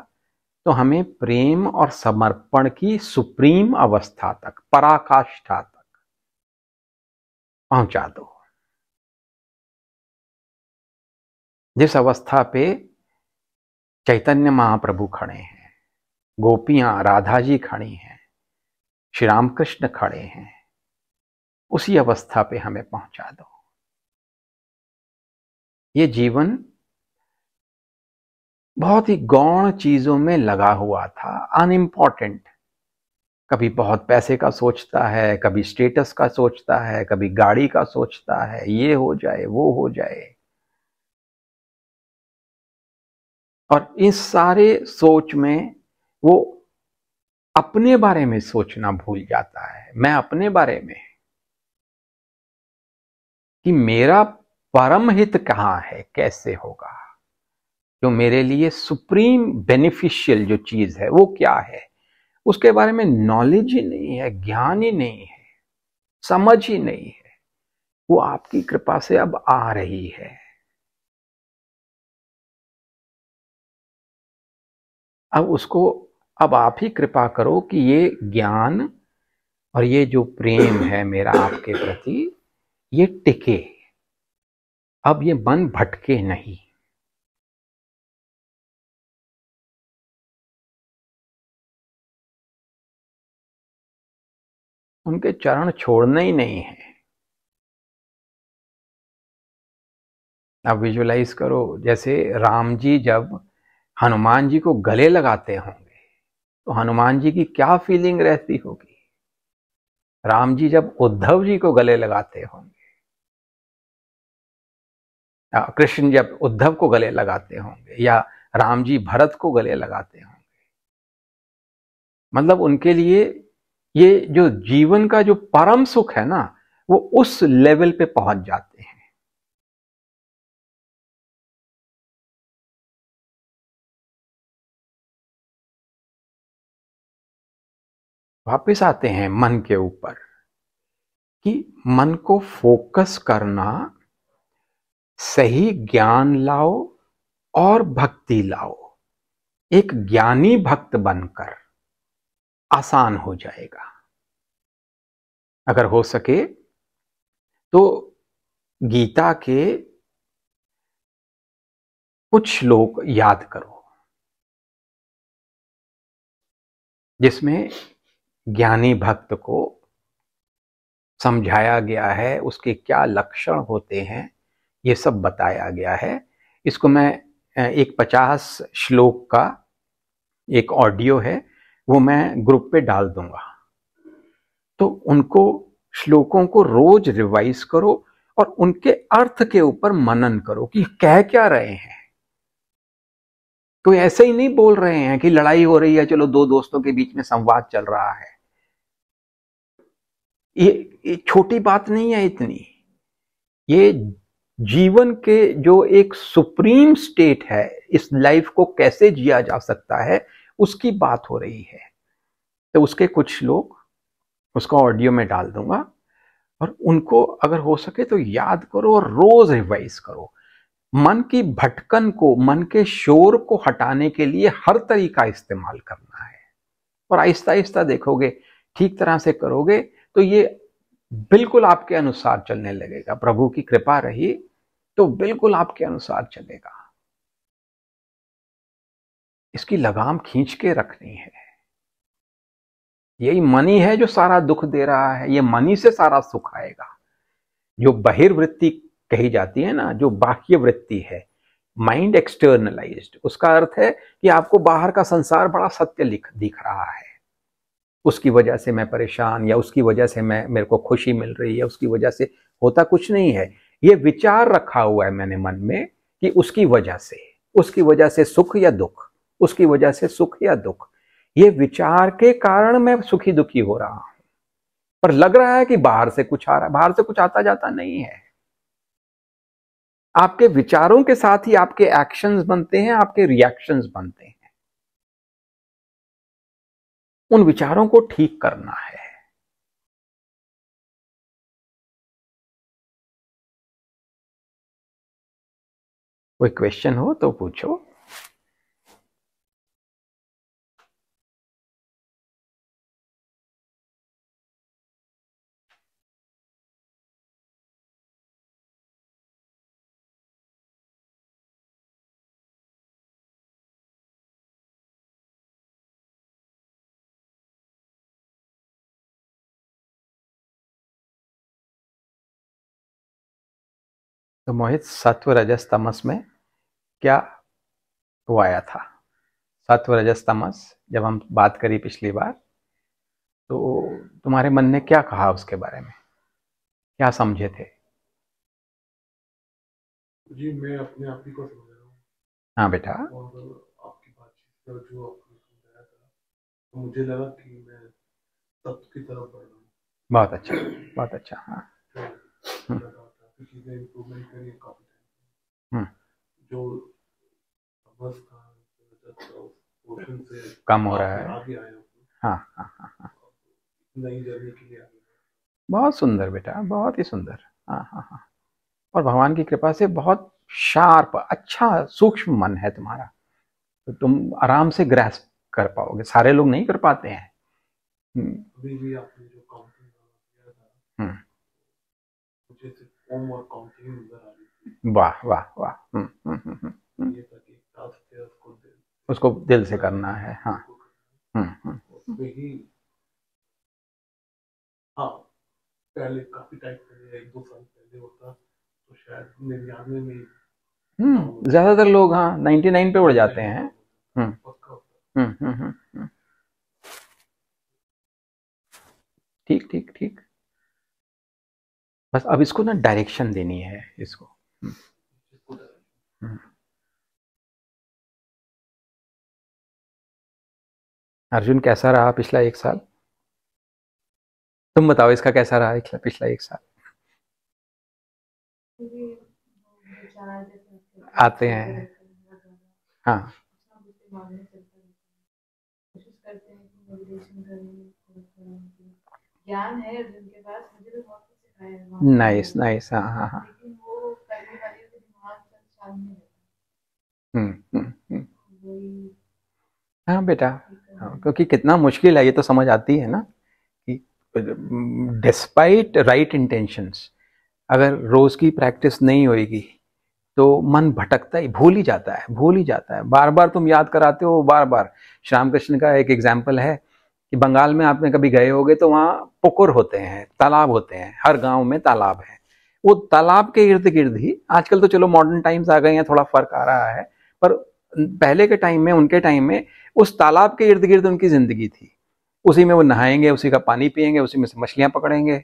तो हमें प्रेम और समर्पण की सुप्रीम अवस्था तक पराकाष्ठा तक पहुंचा दो जिस अवस्था पे चैतन्य महाप्रभु खड़े हैं गोपियां राधा जी खड़ी हैं श्री रामकृष्ण खड़े हैं उसी अवस्था पे हमें पहुंचा दो ये जीवन बहुत ही गौण चीजों में लगा हुआ था अनइम्पॉर्टेंट कभी बहुत पैसे का सोचता है कभी स्टेटस का सोचता है कभी गाड़ी का सोचता है ये हो जाए वो हो जाए और इस सारे सोच में वो अपने बारे में सोचना भूल जाता है मैं अपने बारे में कि मेरा परम हित कहाँ है कैसे होगा जो तो मेरे लिए सुप्रीम बेनिफिशियल जो चीज़ है वो क्या है उसके बारे में नॉलेज ही नहीं है ज्ञान ही नहीं है समझ ही नहीं है वो आपकी कृपा से अब आ रही है अब उसको अब आप ही कृपा करो कि ये ज्ञान और ये जो प्रेम है मेरा आपके प्रति ये टिके अब ये मन भटके नहीं उनके चरण छोड़ने ही नहीं है आप विजुलाइज करो जैसे राम जी जब हनुमान जी को गले लगाते होंगे तो हनुमान जी की क्या फीलिंग रहती होगी राम जी जब उद्धव जी को गले लगाते होंगे कृष्ण जब उद्धव को गले लगाते होंगे या राम जी भरत को गले लगाते होंगे मतलब उनके लिए ये जो जीवन का जो परम सुख है ना वो उस लेवल पे पहुंच जाते हैं वापस आते हैं मन के ऊपर कि मन को फोकस करना सही ज्ञान लाओ और भक्ति लाओ एक ज्ञानी भक्त बनकर आसान हो जाएगा अगर हो सके तो गीता के कुछ श्लोक याद करो जिसमें ज्ञानी भक्त को समझाया गया है उसके क्या लक्षण होते हैं ये सब बताया गया है इसको मैं एक पचास श्लोक का एक ऑडियो है वो मैं ग्रुप पे डाल दूंगा तो उनको श्लोकों को रोज रिवाइज करो और उनके अर्थ के ऊपर मनन करो कि कह क्या रहे हैं कोई तो ऐसे ही नहीं बोल रहे हैं कि लड़ाई हो रही है चलो दो दोस्तों के बीच में संवाद चल रहा है ये, ये छोटी बात नहीं है इतनी ये जीवन के जो एक सुप्रीम स्टेट है इस लाइफ को कैसे जिया जा सकता है उसकी बात हो रही है तो उसके कुछ लोग उसका ऑडियो में डाल दूंगा और उनको अगर हो सके तो याद करो और रोज रिवाइज करो मन की भटकन को मन के शोर को हटाने के लिए हर तरीका इस्तेमाल करना है और आहिस्ता आहिस्ता देखोगे ठीक तरह से करोगे तो ये बिल्कुल आपके अनुसार चलने लगेगा प्रभु की कृपा रही तो बिल्कुल आपके अनुसार चलेगा इसकी लगाम खींच के रखनी है यही मनी है जो सारा दुख दे रहा है ये मनी से सारा सुख आएगा जो बहिर्वृत्ति कही जाती है ना जो बाह्य वृत्ति है माइंड एक्सटर्नलाइज्ड उसका अर्थ है कि आपको बाहर का संसार बड़ा सत्य लिख दिख रहा है उसकी वजह से मैं परेशान या उसकी वजह से मैं मेरे को खुशी मिल रही है उसकी वजह से होता कुछ नहीं है ये विचार रखा हुआ है मैंने मन में कि उसकी वजह से उसकी वजह से सुख या दुख उसकी वजह से सुख या दुख ये विचार के कारण मैं सुखी दुखी हो रहा हूं पर लग रहा है कि बाहर से कुछ आ रहा है बाहर से कुछ आता जाता नहीं है आपके विचारों के साथ ही आपके एक्शंस बनते हैं आपके रिएक्शंस बनते हैं उन विचारों को ठीक करना है कोई क्वेश्चन हो तो पूछो तो मोहित सत्व रजस तमस में क्या वो आया था सत्व रजस तमस जब हम बात करी पिछली बार तो तुम्हारे मन ने क्या कहा उसके बारे में क्या समझे थे जी मैं अपने आप ही को समझ रहा हूँ हाँ बेटा आपकी बातचीत का जो आपने समझाया था तो मुझे लगा कि मैं तत्व की तरफ बढ़ रहा हूँ बहुत अच्छा बहुत अच्छा हाँ तो हम्म। चीज़ें इम्प्रूवमेंट करी है जो बस का कम हो रहा है आगे आए हाँ, हाँ हाँ हाँ नई के लिए बहुत सुंदर बेटा बहुत ही सुंदर हाँ हाँ हाँ और भगवान की कृपा से बहुत शार्प अच्छा सूक्ष्म मन है तुम्हारा तो तुम आराम से ग्रैस्प कर पाओगे सारे लोग नहीं कर पाते हैं हम्म। अभी भी आपने जो काउंटिंग किया था हम्म। मुझे वाह वाह वाह हम्म, हम्म, हम्म, उसको दिल से करना है हाँ हाँ पहले काफी टाइम पहले एक दो साल पहले होता तो शायद में हम्म ज्यादातर लोग हाँ नाइन्टी नाइन पे उड़ जाते हैं ठीक ठीक ठीक बस अब इसको ना डायरेक्शन देनी है इसको हम्म। अर्जुन कैसा रहा पिछला एक साल तुम बताओ इसका कैसा रहा पिछला एक साल आते हैं हाँ ज्ञान है अर्जुन के पास मुझे तो बहुत नाइस नाइस हाँ हाँ हाँ हम्म, हम्म, हम्म. हाँ बेटा हाँ, क्योंकि कितना मुश्किल है ये तो समझ आती है ना कि डिस्पाइट राइट इंटेंशंस अगर रोज़ की प्रैक्टिस नहीं होएगी तो मन भटकता ही भूल ही जाता है भूल ही जाता है बार बार तुम याद कराते हो बार बार श्याम कृष्ण का एक एग्जाम्पल है कि बंगाल में आपने कभी गए होगे तो वहाँ पुकुर होते हैं तालाब होते हैं हर गांव में तालाब है वो तालाब के इर्द गिर्द ही आजकल तो चलो मॉडर्न टाइम्स आ गए हैं थोड़ा फर्क आ रहा है पर पहले के टाइम में उनके टाइम में उस तालाब के इर्द गिर्द उनकी ज़िंदगी थी उसी में वो नहाएंगे उसी का पानी पियेंगे उसी में से मछलियाँ पकड़ेंगे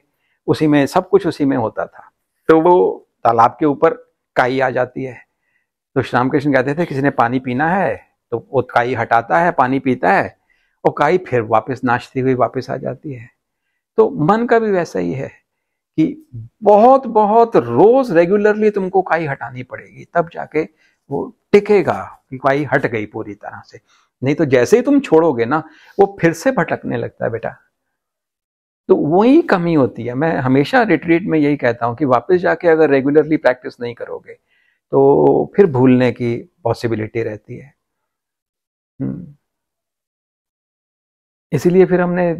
उसी में सब कुछ उसी में होता था तो वो तालाब के ऊपर काई आ जाती है तो श्री रामकृष्ण कहते थे किसी ने पानी पीना है तो वो काई हटाता है पानी पीता है और काई फिर वापस नाचती हुई वापस आ जाती है तो मन का भी वैसा ही है कि बहुत बहुत रोज रेगुलरली तुमको काई हटानी पड़ेगी तब जाके वो टिकेगा कि काई हट गई पूरी तरह से नहीं तो जैसे ही तुम छोड़ोगे ना वो फिर से भटकने लगता है बेटा तो वही कमी होती है मैं हमेशा रिट्रीट में यही कहता हूं कि वापस जाके अगर रेगुलरली प्रैक्टिस नहीं करोगे तो फिर भूलने की पॉसिबिलिटी रहती है हम्म इसीलिए फिर हमने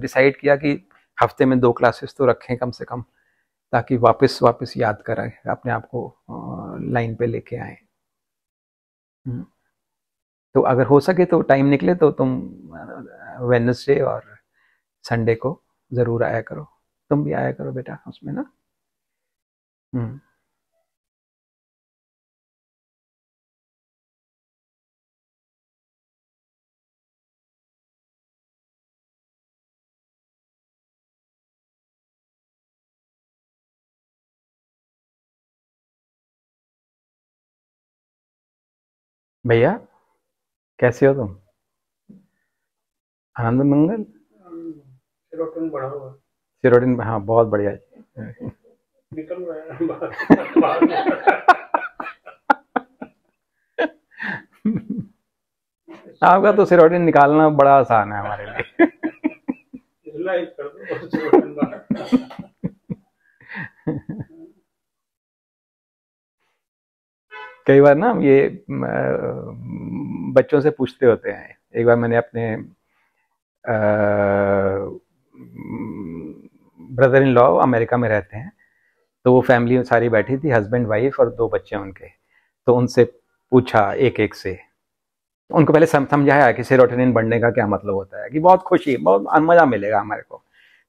डिसाइड किया कि हफ्ते में दो क्लासेस तो रखें कम से कम ताकि वापस वापस याद करें अपने आप को लाइन पे लेके आए हम्म। तो अगर हो सके तो टाइम निकले तो तुम वेनसडे और संडे को ज़रूर आया करो तुम भी आया करो बेटा उसमें ना हम्म। भैया कैसे हो तुम आनंद मंगल सिरोटिन हाँ बहुत बढ़िया निकल आपका तो सिरोटिन निकालना बड़ा आसान है हमारे लिए कई बार ना ये बच्चों से पूछते होते हैं एक बार मैंने अपने ब्रदर इन लॉ अमेरिका में रहते हैं तो वो फैमिली सारी बैठी थी हस्बैंड वाइफ और दो बच्चे उनके तो उनसे पूछा एक एक से उनको पहले समझाया कि सेरोटोनिन बढ़ने का क्या मतलब होता है कि बहुत खुशी बहुत मज़ा मिलेगा हमारे को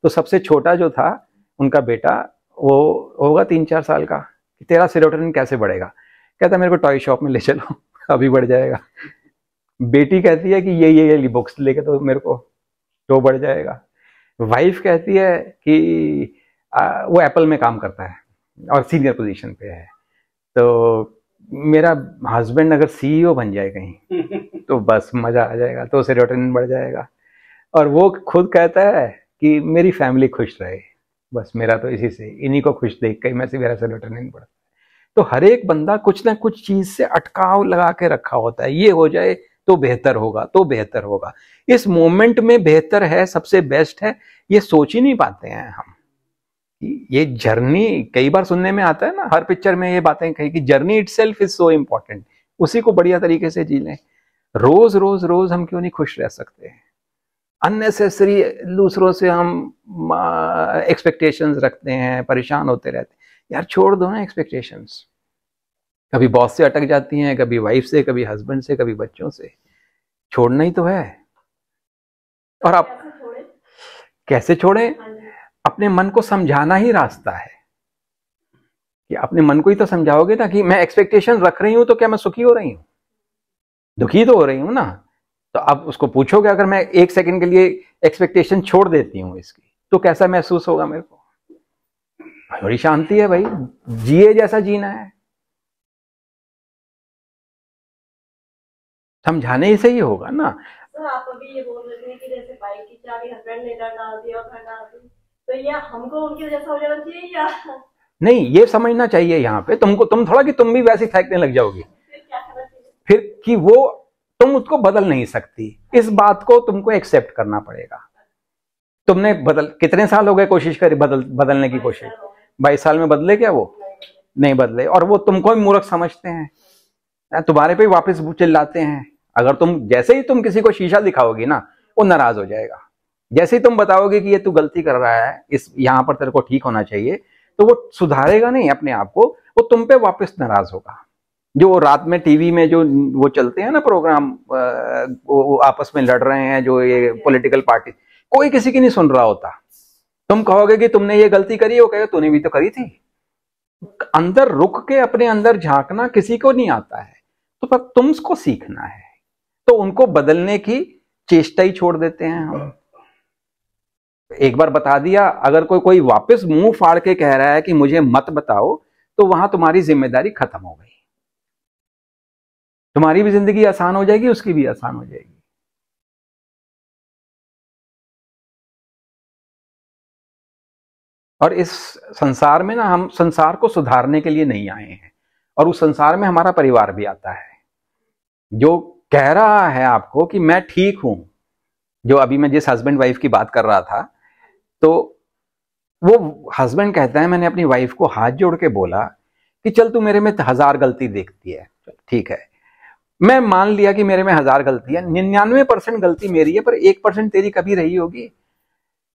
तो सबसे छोटा जो था उनका बेटा वो होगा तीन चार साल का तेरा सेरोटोनिन कैसे बढ़ेगा कहता मेरे को टॉय शॉप में ले चलो [LAUGHS] अभी बढ़ जाएगा बेटी कहती है कि ये ये ये बुक्स लेके तो मेरे को तो बढ़ जाएगा वाइफ कहती है कि आ, वो एप्पल में काम करता है और सीनियर पोजीशन पे है तो मेरा हस्बैंड अगर सीईओ बन जाए कहीं [LAUGHS] तो बस मज़ा आ जाएगा तो सेरोटोनिन बढ़ जाएगा और वो खुद कहता है कि मेरी फैमिली खुश रहे बस मेरा तो इसी से इन्हीं को खुश देख के मैं से मेरा सेरोटोनिन बढ़ता तो हर एक बंदा कुछ ना कुछ चीज से अटकाव लगा के रखा होता है ये हो जाए तो बेहतर होगा तो बेहतर होगा इस मोमेंट में बेहतर है सबसे बेस्ट है ये सोच ही नहीं पाते हैं हम ये जर्नी कई बार सुनने में आता है ना हर पिक्चर में ये बातें कही कि journey itself is so important उसी को बढ़िया तरीके से जी लें रोज रोज रोज हम क्यों नहीं खुश रह सकते हैं अननेसेसरी दूसरों से हम एक्सपेक्टेशंस रखते हैं परेशान होते रहते हैं यार छोड़ दो ना एक्सपेक्टेशंस कभी बॉस से अटक जाती हैं कभी वाइफ से कभी हस्बैंड से कभी बच्चों से छोड़ना ही तो है और आप कैसे छोड़े हाँ अपने मन को समझाना ही रास्ता है कि अपने मन को ही तो समझाओगे ना कि मैं एक्सपेक्टेशन रख रही हूं तो क्या मैं सुखी हो रही हूं दुखी तो हो रही हूं ना तो आप उसको पूछोगे अगर मैं एक सेकंड के लिए एक्सपेक्टेशन छोड़ देती हूं इसकी तो कैसा महसूस होगा मेरे को बड़ी शांति है भाई जिए जैसा जीना है समझाने से ही होगा ना आप अभी ये बोल रहे कि जैसे बाइक की चाबी हस्बैंड डाल दिया घर डाल दी तो ये हमको उनके जैसा हो जाना चाहिए या नहीं ये समझना चाहिए यहाँ पे तुमको तुम थोड़ा कि तुम भी वैसे फेंकने लग जाओगी फिर कि वो तुम उसको बदल नहीं सकती इस बात को तुमको एक्सेप्ट करना पड़ेगा तुमने बदल कितने साल हो गए कोशिश करी बदल बदलने की कोशिश बाईस साल में बदले क्या वो नहीं बदले और वो तुमको भी मूर्ख समझते हैं तुम्हारे पे वापस चिल्लाते हैं अगर तुम जैसे ही तुम किसी को शीशा दिखाओगी ना वो नाराज हो जाएगा जैसे ही तुम बताओगे कि ये तू गलती कर रहा है इस यहां पर तेरे को ठीक होना चाहिए तो वो सुधारेगा नहीं अपने आप को वो तुम पे वापस नाराज होगा जो रात में टीवी में जो वो चलते हैं ना प्रोग्राम वो आपस में लड़ रहे हैं जो ये पॉलिटिकल पार्टी कोई किसी की नहीं सुन रहा होता तुम कहोगे कि तुमने ये गलती करी वो कहेगा तूने भी तो करी थी अंदर रुक के अपने अंदर झांकना किसी को नहीं आता है तो पर उसको सीखना है तो उनको बदलने की चेष्टा ही छोड़ देते हैं हम एक बार बता दिया अगर कोई कोई वापस मुंह फाड़ के कह रहा है कि मुझे मत बताओ तो वहां तुम्हारी जिम्मेदारी खत्म हो गई तुम्हारी भी जिंदगी आसान हो जाएगी उसकी भी आसान हो जाएगी और इस संसार में ना हम संसार को सुधारने के लिए नहीं आए हैं और उस संसार में हमारा परिवार भी आता है जो कह रहा है आपको कि मैं ठीक हूं जो अभी मैं जिस हस्बैंड वाइफ की बात कर रहा था तो वो हस्बैंड कहता है मैंने अपनी वाइफ को हाथ जोड़ के बोला कि चल तू मेरे में हजार गलती देखती है ठीक है मैं मान लिया कि मेरे में हजार गलती है निन्यानवे परसेंट गलती मेरी है पर एक परसेंट तेरी कभी रही होगी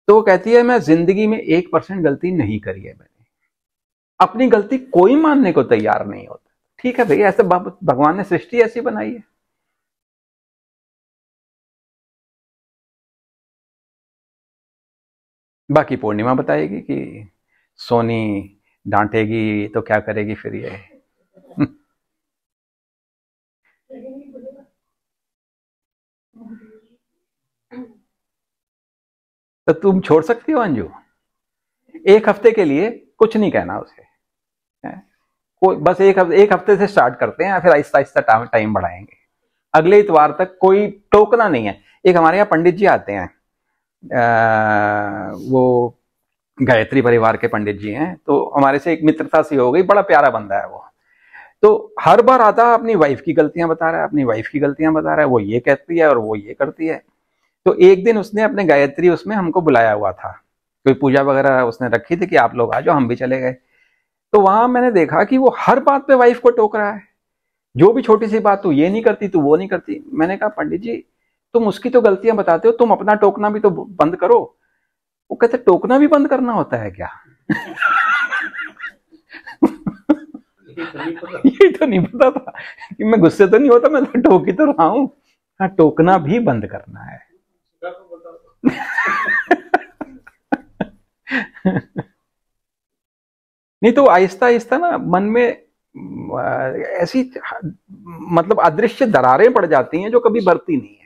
तो वो कहती है मैं जिंदगी में एक परसेंट गलती नहीं करी है मैंने अपनी गलती कोई मानने को तैयार नहीं होता ठीक है भैया ऐसे भगवान ने सृष्टि ऐसी बनाई है बाकी पूर्णिमा बताएगी कि सोनी डांटेगी तो क्या करेगी फिर ये हम्म। तो तुम छोड़ सकती हो अंजू एक हफ्ते के लिए कुछ नहीं कहना उसे कोई बस एक हफ्ते एक हफ्ते से स्टार्ट करते हैं फिर आहिस्ता आहिस्ता टाइम बढ़ाएंगे अगले इतवार तक कोई टोकना नहीं है एक हमारे यहाँ पंडित जी आते हैं आ, वो गायत्री परिवार के पंडित जी हैं तो हमारे से एक मित्रता सी हो गई बड़ा प्यारा बंदा है वो तो हर बार आता अपनी वाइफ की गलतियां बता रहा है अपनी वाइफ की गलतियां बता रहा है वो ये कहती है और वो ये करती है तो एक दिन उसने अपने गायत्री उसमें हमको बुलाया हुआ था कोई पूजा वगैरह उसने रखी थी कि आप लोग आ जाओ हम भी चले गए तो वहां मैंने देखा कि वो हर बात पे वाइफ को टोक रहा है जो भी छोटी सी बात तू ये नहीं करती तू वो नहीं करती मैंने कहा पंडित जी तुम उसकी तो गलतियां बताते हो तुम अपना टोकना भी तो बंद करो वो कहते टोकना भी बंद करना होता है क्या ये तो नहीं पता था कि मैं गुस्से तो नहीं होता मैं तो टोकी तो रहा हूं हाँ टोकना भी बंद करना है [LAUGHS] नहीं तो आहिस्ता आहिस्ता ना मन में ऐसी मतलब अदृश्य दरारें पड़ जाती हैं जो कभी बढ़ती नहीं है